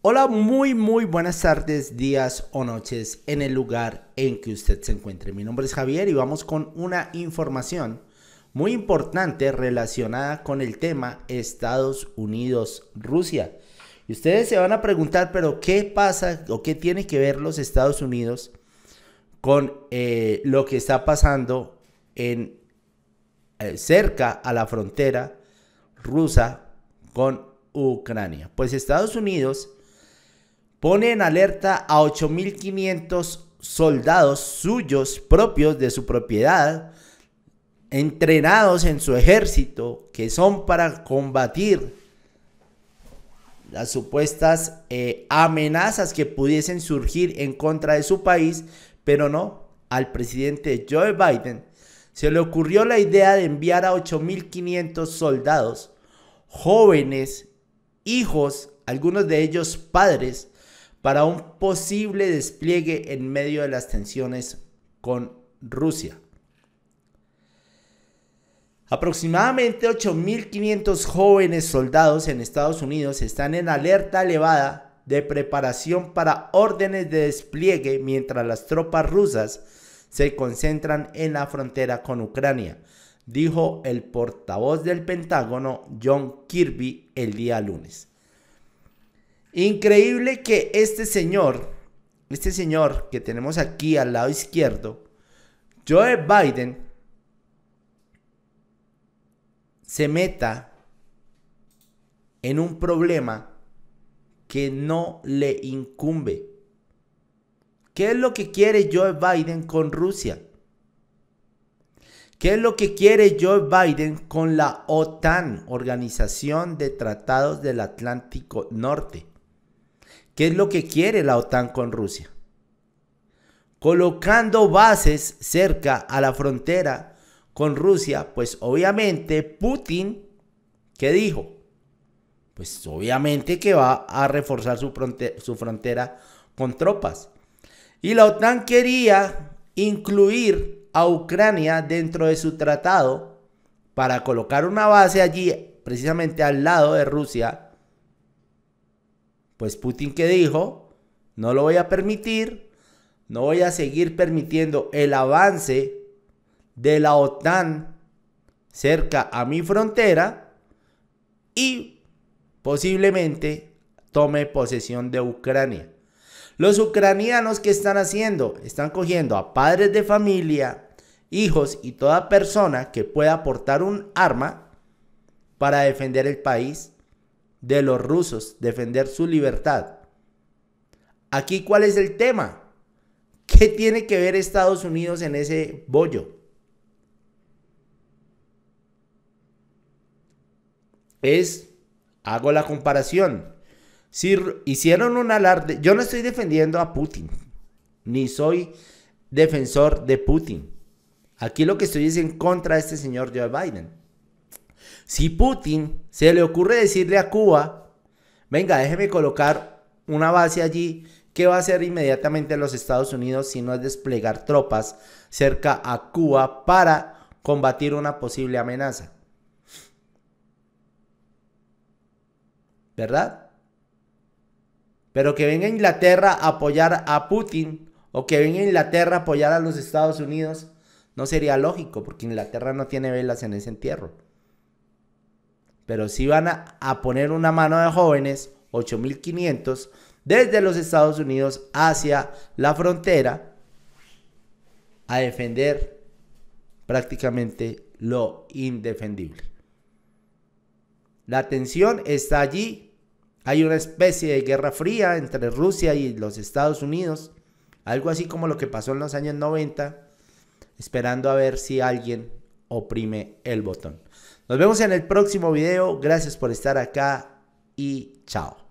Hola, muy, muy buenas tardes, días o noches en el lugar en que usted se encuentre. Mi nombre es Javier y vamos con una información muy importante relacionada con el tema Estados Unidos-Rusia. Y ustedes se van a preguntar, pero ¿qué pasa o qué tiene que ver los Estados Unidos con eh, lo que está pasando en, eh, cerca a la frontera rusa con Ucrania? Pues Estados Unidos pone en alerta a 8.500 soldados suyos propios de su propiedad, entrenados en su ejército, que son para combatir las supuestas eh, amenazas que pudiesen surgir en contra de su país, pero no, al presidente Joe Biden se le ocurrió la idea de enviar a 8.500 soldados, jóvenes, hijos, algunos de ellos padres, para un posible despliegue en medio de las tensiones con Rusia. Aproximadamente 8.500 jóvenes soldados en Estados Unidos están en alerta elevada de preparación para órdenes de despliegue mientras las tropas rusas se concentran en la frontera con Ucrania, dijo el portavoz del Pentágono John Kirby el día lunes. Increíble que este señor, este señor que tenemos aquí al lado izquierdo, Joe Biden, se meta en un problema que no le incumbe. ¿Qué es lo que quiere Joe Biden con Rusia? ¿Qué es lo que quiere Joe Biden con la OTAN, Organización de Tratados del Atlántico Norte? ¿Qué es lo que quiere la OTAN con Rusia? Colocando bases cerca a la frontera con Rusia, pues obviamente Putin, ¿qué dijo? Pues obviamente que va a reforzar su, su frontera con tropas. Y la OTAN quería incluir a Ucrania dentro de su tratado para colocar una base allí, precisamente al lado de Rusia, pues Putin que dijo, no lo voy a permitir, no voy a seguir permitiendo el avance de la OTAN cerca a mi frontera y posiblemente tome posesión de Ucrania. Los ucranianos que están haciendo, están cogiendo a padres de familia, hijos y toda persona que pueda aportar un arma para defender el país de los rusos, defender su libertad. Aquí, ¿cuál es el tema? ¿Qué tiene que ver Estados Unidos en ese bollo? Es, hago la comparación, si hicieron un alarde, yo no estoy defendiendo a Putin, ni soy defensor de Putin. Aquí lo que estoy es en contra de este señor Joe Biden. Si Putin se le ocurre decirle a Cuba, venga, déjeme colocar una base allí, ¿qué va a hacer inmediatamente los Estados Unidos si no es desplegar tropas cerca a Cuba para combatir una posible amenaza? ¿Verdad? Pero que venga Inglaterra a apoyar a Putin o que venga Inglaterra a apoyar a los Estados Unidos no sería lógico porque Inglaterra no tiene velas en ese entierro pero sí van a, poner una mano de jóvenes, 8.500, desde los Estados Unidos hacia la frontera a defender prácticamente lo indefendible. La tensión está allí. Hay una especie de guerra fría entre Rusia y los Estados Unidos. Algo así como lo que pasó en los años 90. Esperando a ver si alguien oprime el botón. Nos vemos en el próximo video. Gracias por estar acá y chao.